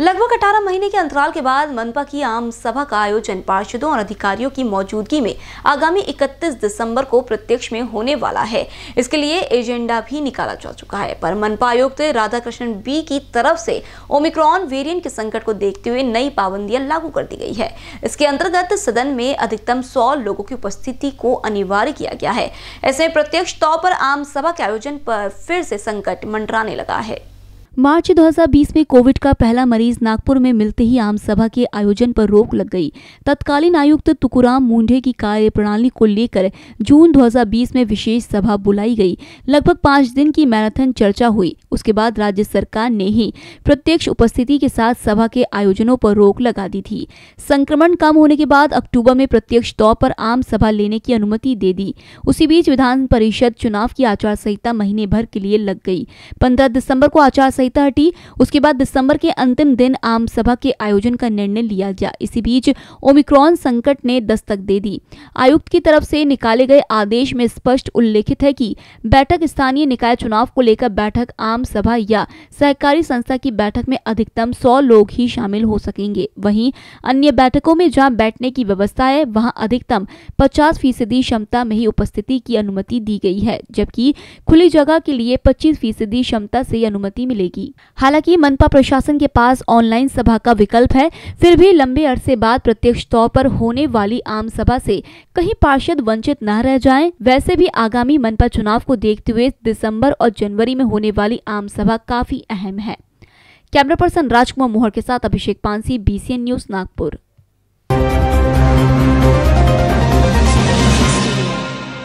लगभग अठारह महीने के अंतराल के बाद मनपा की आम सभा का आयोजन पार्षदों और अधिकारियों की मौजूदगी में आगामी 31 दिसंबर को प्रत्यक्ष में होने वाला है इसके लिए एजेंडा भी निकाला जा चुका है पर मनपा आयुक्त राधा कृष्ण बी की तरफ से ओमिक्रॉन वेरिएंट के संकट को देखते हुए नई पाबंदियां लागू कर दी गई है इसके अंतर्गत सदन में अधिकतम सौ लोगों की उपस्थिति को अनिवार्य किया गया है ऐसे प्रत्यक्ष तौर पर आम सभा के आयोजन पर फिर से संकट मंडराने लगा है मार्च 2020 में कोविड का पहला मरीज नागपुर में मिलते ही आम सभा के आयोजन पर रोक लग गई तत्कालीन आयुक्त तुकुराम मुंडे की कार्यप्रणाली को लेकर जून 2020 में विशेष सभा बुलाई गई लगभग पांच दिन की मैराथन चर्चा हुई उसके बाद राज्य सरकार ने ही प्रत्यक्ष उपस्थिति के साथ सभा के आयोजनों पर रोक लगा दी थी संक्रमण कम होने के बाद अक्टूबर में प्रत्यक्ष तौर पर आम सभा लेने की अनुमति दे दी उसी बीच विधान परिषद चुनाव की आचार संहिता महीने भर के लिए लग गई पंद्रह दिसंबर को आचार संहिता संहिता हटी उसके बाद दिसंबर के अंतिम दिन आम सभा के आयोजन का निर्णय लिया गया इसी बीच ओमिक्रॉन संकट ने दस्तक दे दी आयुक्त की तरफ से निकाले गए आदेश में स्पष्ट उल्लेखित है कि बैठक स्थानीय निकाय चुनाव को लेकर बैठक आम सभा या सहकारी संस्था की बैठक में अधिकतम सौ लोग ही शामिल हो सकेंगे वही अन्य बैठकों में जहाँ बैठने की व्यवस्था है वहाँ अधिकतम पचास फीसदी क्षमता में ही उपस्थिति की अनुमति दी गई है जबकि खुली जगह के लिए पच्चीस फीसदी क्षमता से अनुमति मिलेगी जाएगी हालांकि मनपा प्रशासन के पास ऑनलाइन सभा का विकल्प है फिर भी लंबे अरसे बाद प्रत्यक्ष तौर पर होने वाली आम सभा से कहीं पार्षद वंचित न रह जाएं। वैसे भी आगामी मनपा चुनाव को देखते हुए दिसंबर और जनवरी में होने वाली आम सभा काफी अहम है कैमरा पर्सन राजकुमार मोहर के साथ अभिषेक पांसी बी न्यूज नागपुर